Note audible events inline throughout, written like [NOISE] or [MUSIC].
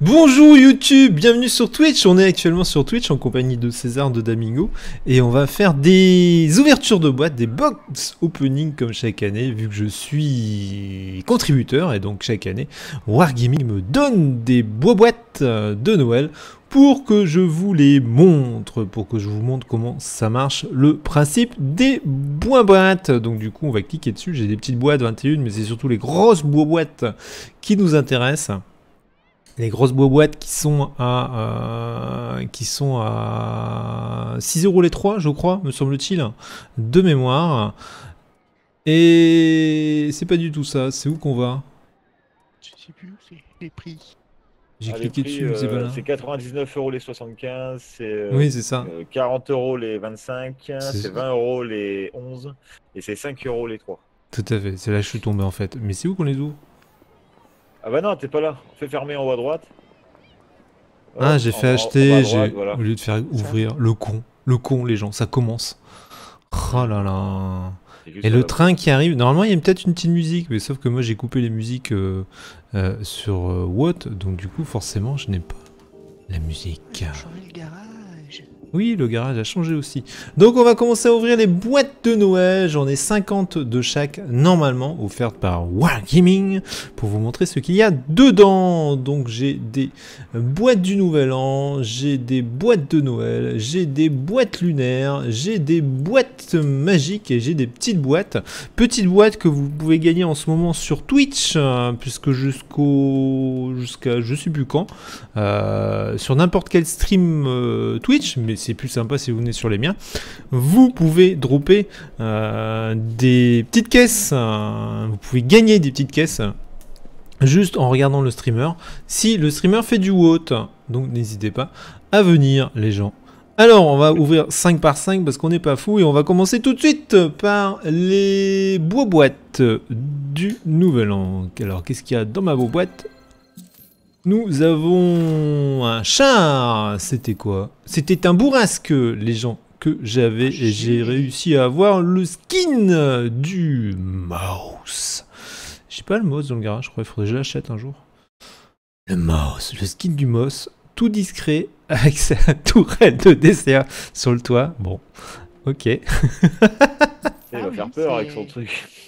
Bonjour YouTube, bienvenue sur Twitch. On est actuellement sur Twitch en compagnie de César de Damingo et on va faire des ouvertures de boîtes, des box opening comme chaque année vu que je suis contributeur et donc chaque année Wargaming me donne des bois boîtes euh, de Noël pour que je vous les montre, pour que je vous montre comment ça marche le principe des bois boîtes. Donc du coup on va cliquer dessus, j'ai des petites boîtes 21 mais c'est surtout les grosses bois boîtes qui nous intéressent les grosses boîtes qui sont à euh, qui sont à 6 euros les 3 je crois me semble-t-il de mémoire et c'est pas du tout ça c'est où qu'on va je sais plus les prix j'ai ah, cliqué dessus, c'est euh, pas C'est 99 euros les 75, c'est 40 euh, euros les 25, c'est 20 euros les 11 et c'est 5 euros les 3. Tout à fait, c'est là que je suis tombé en fait. Mais c'est où qu'on est ouvre ah bah non, t'es pas là. On fait fermer en haut à droite. ah, j'ai fait acheter, j'ai au lieu de faire ouvrir. Le con, le con, les gens, ça commence. Oh là là. Et le train qui arrive, normalement il y a peut-être une petite musique, mais sauf que moi j'ai coupé les musiques euh, euh, sur euh, What donc du coup forcément je n'ai pas la musique. Oui, le garage a changé aussi. Donc on va commencer à ouvrir les boîtes de Noël. J'en ai 50 de chaque, normalement, offertes par Gaming, pour vous montrer ce qu'il y a dedans. Donc j'ai des boîtes du Nouvel An, j'ai des boîtes de Noël, j'ai des boîtes lunaires, j'ai des boîtes magiques et j'ai des petites boîtes. Petites boîtes que vous pouvez gagner en ce moment sur Twitch, hein, puisque jusqu'au... jusqu'à je sais plus quand, euh, sur n'importe quel stream euh, Twitch, mais c'est plus sympa si vous venez sur les miens. Vous pouvez dropper euh, des petites caisses, euh, vous pouvez gagner des petites caisses juste en regardant le streamer. Si le streamer fait du haute, donc n'hésitez pas à venir les gens. Alors, on va ouvrir 5 par 5 parce qu'on n'est pas fou et on va commencer tout de suite par les bois boîtes du Nouvel An. Alors, qu'est-ce qu'il y a dans ma boîte nous avons un char. C'était quoi C'était un bourrasque, les gens, que j'avais. Et j'ai réussi à avoir le skin du mouse. J'ai pas le mouse dans le garage, je crois. Il faudrait que je l'achète un jour. Le mouse, le skin du mouse, tout discret, [LAUGHS] avec sa tourelle de dessert sur le toit. Bon, ok. Il va faire peur avec son truc.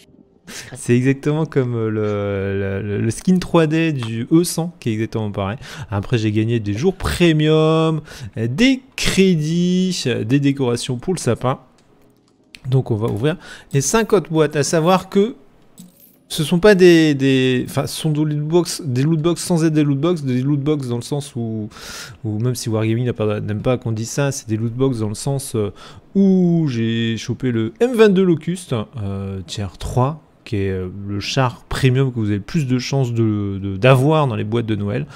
C'est exactement comme euh, le, skin 3D du E100 qui est exactement pareil. Après, j'ai gagné des jours premium, euh, des crédits, euh, des décorations pour le sapin. Donc, on va ouvrir les 5 autres boîtes. À savoir que ce sont pas des, enfin, sont des loot box, des loot sans être des loot des lootbox dans le sens où, même si Wargaming n'aime pas qu'on dise ça, c'est des loot dans le sens où j'ai chopé le M22 Locust tier 3 qui est euh, le char premium que vous avez le plus de chances d'avoir de, dans les boîtes de Noël.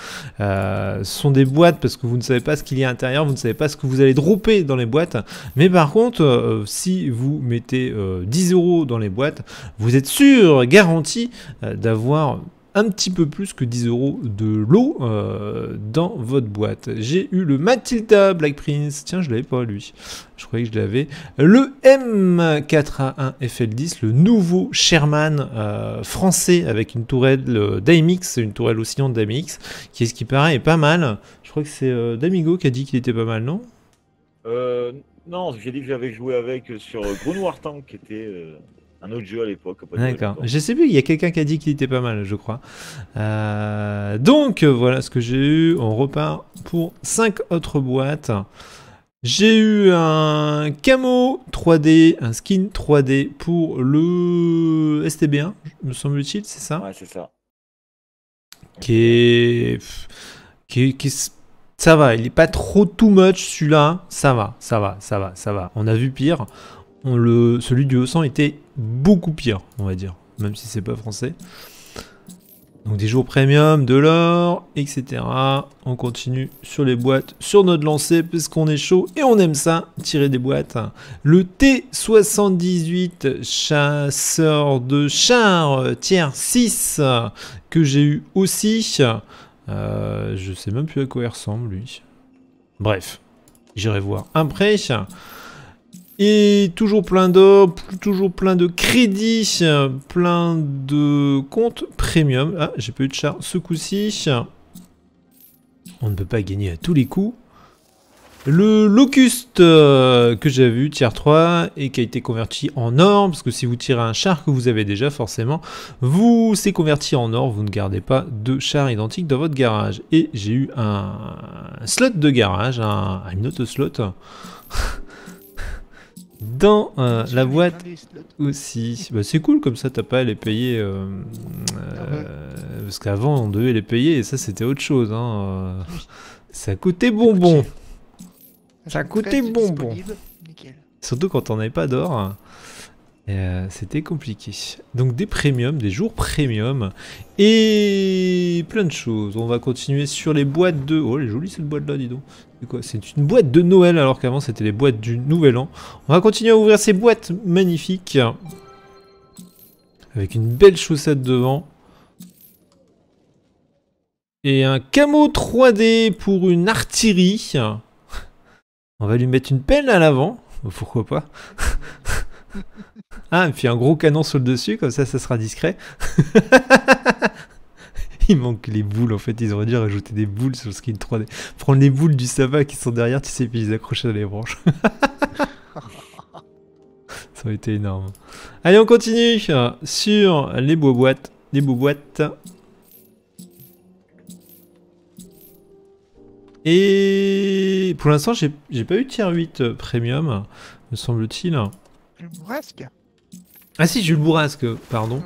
Euh, ce sont des boîtes parce que vous ne savez pas ce qu'il y a à l'intérieur, vous ne savez pas ce que vous allez dropper dans les boîtes. Mais par contre, euh, si vous mettez 10 euros dans les boîtes, vous êtes sûr, garanti, d'avoir un petit peu plus que 10 euros de lot euh, dans votre boîte. J'ai eu le Matilda Black Prince. Tiens, je l'avais pas lui. Je croyais que je l'avais. Le M4A1 FL10, le nouveau Sherman euh, français avec une tourelle euh, d'AMX, une tourelle oscillante d'AMX, qui est ce qui paraît est pas mal. Je crois que c'est Damigo qui a dit qu'il était pas mal, non Non, j'ai dit que j'avais joué avec sur Grenoir hein, Tank qui était un autre jeu à l'époque. D'accord. Je sais plus, il y a quelqu'un qui a dit qu'il était pas mal, je crois. Euh, donc euh, voilà ce que j'ai eu. On repart pour 5 autres boîtes. J'ai eu un camo 3D, un skin 3D pour le STB1, me semble-t-il, c'est ça Ouais, c'est ça. Qui est... Qui, qui Ça va, il n'est pas trop too much celui-là. Ça va, ça va, ça va, ça va. On a vu pire le, celui du Haut-Sang était beaucoup pire, on va dire, même si c'est pas français. Donc des jours premium, de l'or, etc. On continue sur les boîtes, sur notre lancée, parce qu'on est chaud et on aime ça, tirer des boîtes. Le T78 chasseur de char tier 6 que j'ai eu aussi. Euh, je sais même plus à quoi il ressemble lui. Bref, j'irai voir après. Et toujours plein d'or, toujours plein de crédits, plein de comptes premium. Ah, j'ai pas eu de char ce coup-ci. On ne peut pas gagner à tous les coups. Le locuste euh, que j'ai vu, tier 3, et qui a été converti en or, parce que si vous tirez un char que vous avez déjà, forcément, vous s'est converti en or, vous ne gardez pas deux chars identiques dans votre garage. Et j'ai eu un, slot de garage, un, autre slot [LAUGHS] dans euh, la boîte aussi. Bah, c'est cool, comme ça t'as pas à les payer. Euh, ah euh, parce qu'avant on devait les payer et ça c'était autre chose. Hein, ça coûtait bonbon. Ça coûtait bonbon. Surtout quand on n'avait pas d'or. c'était compliqué. Donc des premiums, des jours premium. Et plein de choses. On va continuer sur les boîtes de... Oh, elle est jolie cette boîte-là, dis donc. C'est quoi C'est une boîte de Noël, alors qu'avant, c'était les boîtes du Nouvel An. On va continuer à ouvrir ces boîtes magnifiques. Avec une belle chaussette devant. Et un camo 3D pour une artillerie. On va lui mettre une pelle à l'avant. Pourquoi pas [LAUGHS] Ah, et puis un gros canon sur le dessus, comme ça, ça sera discret. [LAUGHS] [LAUGHS] il manque les boules en fait, ils auraient dû rajouter des boules sur le skin 3D. Prends les boules du sabbat qui sont derrière, tu sais, puis les accrocher dans les branches. [LAUGHS] Ça aurait été énorme. Allez, on continue euh, sur les boîtes. Les boîtes. Et pour l'instant, j'ai pas eu tier 8 euh, premium, me semble-t-il. Bourrasque Ah si, j'ai le bourrasque, pardon.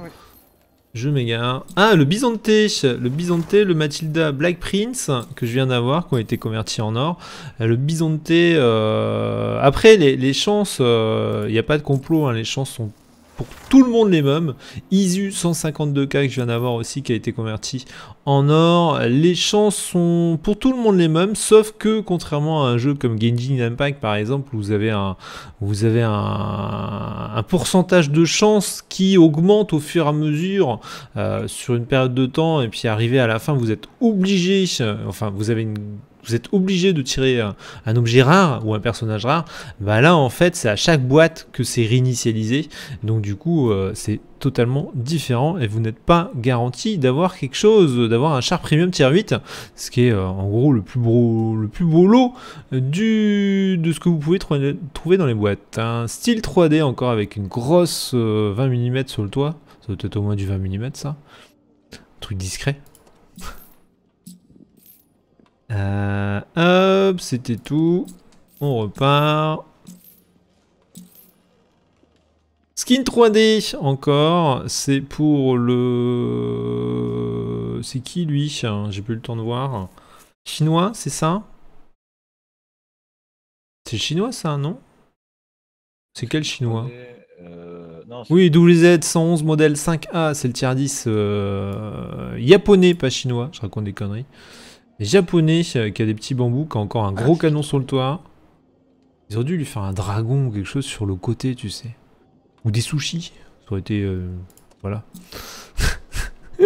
Je m'égare. Ah, le Bisonté Le Bisonté, le Matilda Black Prince, que je viens d'avoir, qui ont été convertis en or. Le Bisonté... Euh, après, les, chances... Il euh, n'y a pas de complot, hein, les chances sont pour tout le monde les mêmes. Isu 152K que je viens d'avoir aussi qui a été converti en or. Les chances sont pour tout le monde les mêmes, sauf que contrairement à un jeu comme Genshin Impact par exemple, vous avez un, vous avez un, pourcentage de chance qui augmente au fur et à mesure euh, sur une période de temps, et puis arrivé à la fin, vous êtes obligé, enfin vous avez une vous êtes obligé de tirer un, objet rare ou un personnage rare, bah là en fait c'est à chaque boîte que c'est réinitialisé, donc du coup euh, c'est totalement différent et vous n'êtes pas garanti d'avoir quelque chose, d'avoir un char premium tier 8, ce qui est euh, en gros le plus beau, le plus beau lot euh, du, de ce que vous pouvez trouver dans les boîtes. Un hein. style 3D encore avec une grosse 20 mm sur le toit, ça doit être au moins du 20 mm ça, un truc discret. Euh, hop, c'était tout. On repart. Skin 3D encore, c'est pour le... C'est qui lui hein, J'ai plus le temps de voir. Chinois, c'est ça C'est chinois ça, non C'est quel chinois euh, Oui, WZ111 modèle 5A, c'est le tiers 10 euh, japonais, pas chinois, je raconte des conneries japonais euh, qui a des petits bambous, qui a encore un gros ah, canon sur le toit. Ils auraient dû lui faire un dragon ou quelque chose sur le côté, tu sais. Ou des sushis. Ça aurait été... Euh, voilà. [LAUGHS]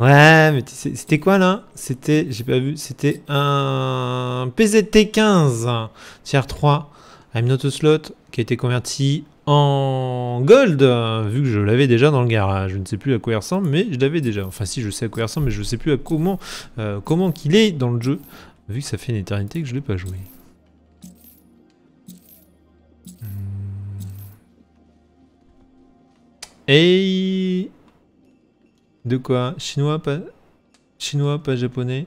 ouais, mais c'était quoi là C'était, j'ai pas vu, c'était un PZT-15 tier 3 I'm not a slot qui a été converti en gold, euh, vu que je l'avais déjà dans le garage. Je ne sais plus à quoi il ressemble, mais je l'avais déjà. Enfin, si, je sais à quoi il ressemble, mais je ne sais plus à comment, euh, comment qu'il est dans le jeu, vu que ça fait une éternité que je ne l'ai pas joué. Hey hmm. De quoi Chinois, pas... Chinois, pas japonais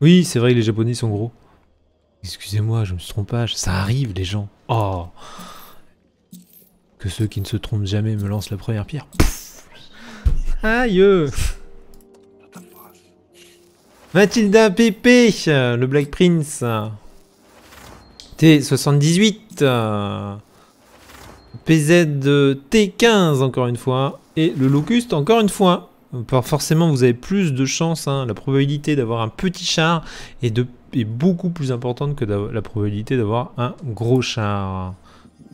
Oui, c'est vrai que les japonais sont gros. Excusez-moi, je me suis trompé. Ça arrive, les gens. Oh Que ceux qui ne se trompent jamais me lancent la première pierre. Aïe Mathilda Pépé Le Black Prince T78 PZ-T15 encore une fois. Et le Locust encore une fois. Forcément, vous avez plus de chance. Hein. La probabilité d'avoir un petit char et de est beaucoup plus importante que la probabilité d'avoir un gros char.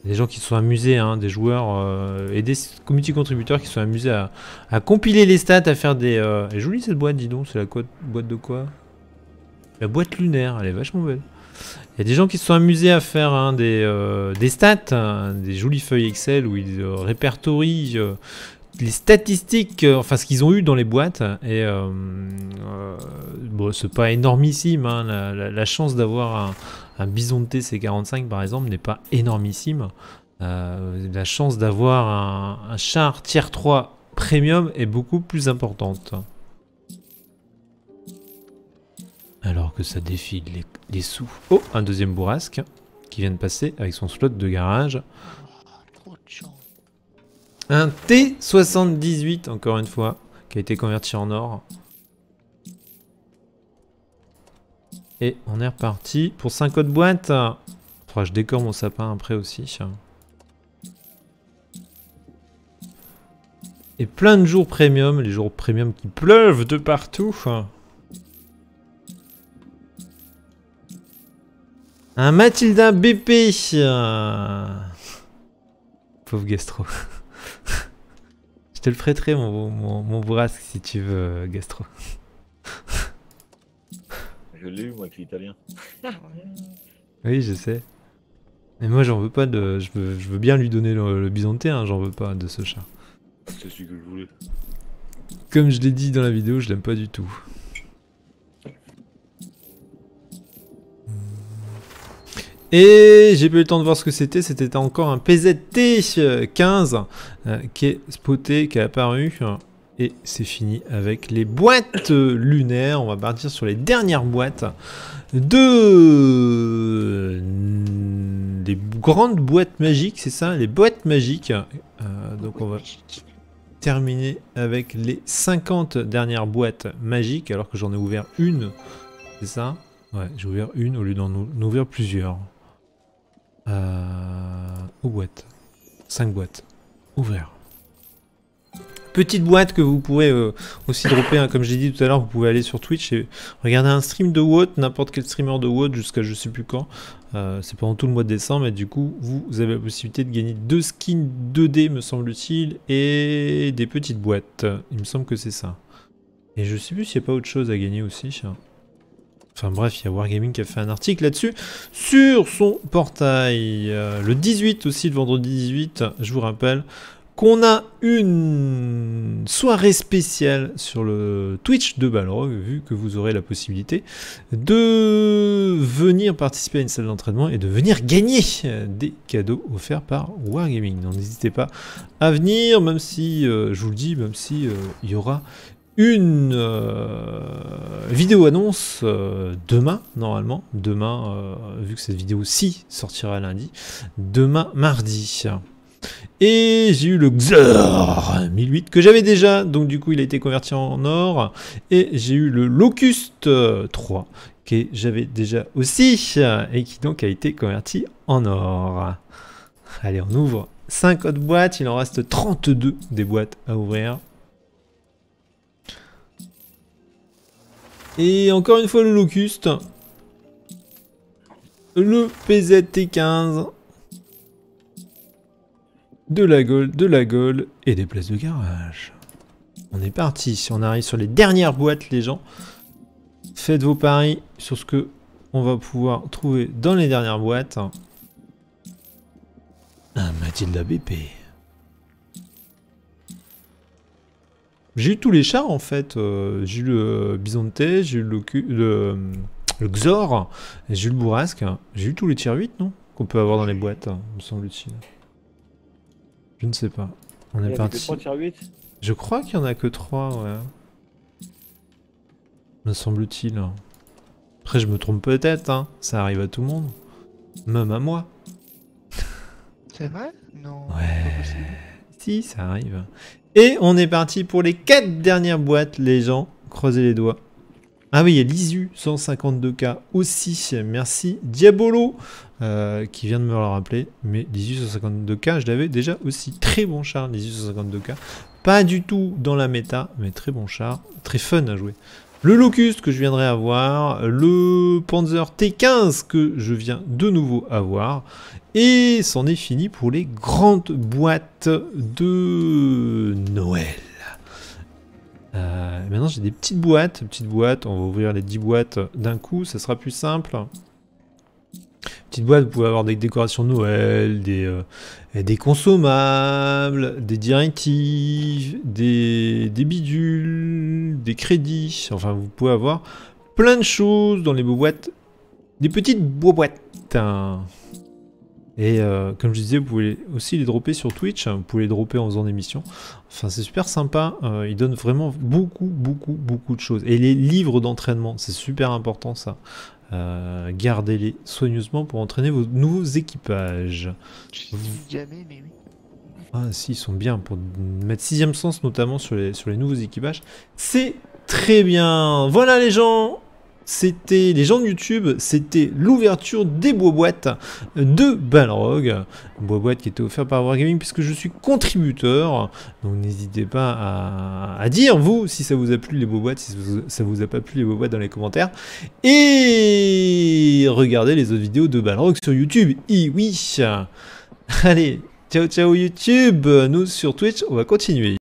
Des gens qui se sont amusés, hein, des joueurs euh, et des community contributeurs qui se sont amusés à, compiler les stats, à faire des... Euh, elle est jolie cette boîte, dis donc, c'est la boîte de quoi La boîte lunaire, elle est vachement belle. Il y a des gens qui se sont amusés à faire hein, des, euh, des, stats, hein, des jolies feuilles Excel où ils répertorient les statistiques, euh, enfin ce qu'ils ont eu dans les boîtes, et euh, euh, bon, c'est pas énormissime. Hein. la, chance d'avoir un, bison de TC45 par exemple n'est pas énormissime. la chance d'avoir un, char tier 3 premium est beaucoup plus importante. Alors que ça défile les, sous. Oh, un deuxième bourrasque qui vient de passer avec son slot de garage. Ah, un T78, encore une fois, qui a été converti en or. Et on est reparti pour 5 autres boîtes. je décore mon sapin après aussi. Et plein de jours premium, les jours premium qui pleuvent de partout. Un Mathilda BP Pauvre Gastro te le prêterai, mon, mon, mon bourrasque, si tu veux, euh, Gastro. [LAUGHS] je l'ai eu, moi, qui est italien. [LAUGHS] oui, je sais. Mais moi, j'en veux pas de. Je veux, je veux, bien lui donner le, le bison hein, j'en veux pas de ce chat. C'est celui que je voulais. Comme je l'ai dit dans la vidéo, je l'aime pas du tout. Et j'ai pas eu le temps de voir ce que c'était, c'était encore un PZT15 euh, euh, qui est spoté, qui est apparu. Euh, et c'est fini avec les boîtes lunaires. On va partir sur les dernières boîtes de... Mm, des grandes boîtes magiques, c'est ça Les boîtes magiques. donc on va terminer avec les 50 dernières boîtes magiques, alors que j'en ai ouvert une. C'est ça Ouais, j'ai ouvert une au lieu d'en ouvrir plusieurs. Euh, aux boîtes. 5 boîtes. ouvertes. Petite boîte que vous pouvez euh, aussi dropper, hein. comme j'ai dit tout à l'heure, vous pouvez aller sur Twitch et regarder un stream de WOT, n'importe quel streamer de WOT jusqu'à je sais plus quand. Euh, c'est pendant tout le mois de décembre et du coup vous avez la possibilité de gagner deux skins 2D me semble-t-il et des petites boîtes. Il me semble que c'est ça. Et je sais plus s'il n'y a pas autre chose à gagner aussi. Chien. Enfin bref, il y a Wargaming qui a fait un article là-dessus sur son portail. Euh, le 18 aussi, le vendredi 18, je vous rappelle qu'on a une soirée spéciale sur le Twitch de Balrog, vu que vous aurez la possibilité de venir participer à une salle d'entraînement et de venir gagner euh, des cadeaux offerts par Wargaming. Donc n'hésitez pas à venir, même si, euh, je vous le dis, même si il y aura une euh, vidéo annonce euh, demain, normalement. Demain, euh, vu que cette vidéo-ci sortira lundi. Demain, mardi. Et j'ai eu le Xor 1008 que j'avais déjà, donc du coup il a été converti en or. Et j'ai eu le Locust 3 que j'avais déjà aussi et qui donc a été converti en or. Allez, on ouvre 5 autres boîtes, il en reste 32 des boîtes à ouvrir. Et encore une fois le locuste. Le PZT15. De la gaule, de la gueule et des places de garage. On est parti, si on arrive sur les dernières boîtes les gens. Faites vos paris sur ce que on va pouvoir trouver dans les dernières boîtes. Un ah, Mathilda BP. J'ai eu tous les chars en fait. Euh, j'ai eu le Bisonté, j'ai eu le, Xor, j'ai eu le Bourrasque. J'ai eu tous les tirs 8, non Qu'on peut avoir dans les boîtes, me semble-t-il. Je ne sais pas. On est parti. Je crois qu'il y en a que 3, ouais. Me semble-t-il. Après, je me trompe peut-être, hein. Ça arrive à tout le monde. Même à moi. C'est vrai Non. Ouais. Si, ça arrive. Et on est parti pour les 4 dernières boîtes, les gens. Croisez les doigts. Ah oui, il y a l'ISU 152K aussi. Merci Diabolo euh, qui vient de me le rappeler. Mais l'ISU 152K, je l'avais déjà aussi. Très bon char, l'ISU 152K. Pas du tout dans la méta, mais très bon char. Très fun à jouer le Locust que je viendrai avoir, le Panzer T15 que je viens de nouveau avoir, et c'en est fini pour les grandes boîtes de Noël. Euh, maintenant j'ai des petites boîtes, petites boîtes, on va ouvrir les 10 boîtes d'un coup, ça sera plus simple. Petite boîte, vous pouvez avoir des décorations de Noël, des, euh, des consommables, des directives, des bidules, des crédits, enfin vous pouvez avoir plein de choses dans les boîtes, des petites boîtes. Hein. Et euh, comme je disais, vous pouvez aussi les dropper sur Twitch, hein. vous pouvez les dropper en faisant des missions. Enfin, c'est super sympa, il euh, ils donnent vraiment beaucoup, beaucoup, beaucoup de choses. Et les livres d'entraînement, c'est super important ça. Euh, gardez-les soigneusement pour entraîner vos nouveaux équipages. Ah si, ils sont bien pour mettre sixième sens notamment sur les, sur les nouveaux équipages. C'est très bien. Voilà les gens c'était les gens de YouTube, c'était l'ouverture des bois boîtes de Balrog, bois qui était offert par Wargaming puisque je suis contributeur, donc n'hésitez pas à, dire vous si ça vous a plu les bois boîtes, si ça vous a pas plu les bois boîtes dans les commentaires, et regardez les autres vidéos de Balrog sur YouTube, et oui, allez, Ciao, ciao YouTube. Nous, sur Twitch, on va continuer.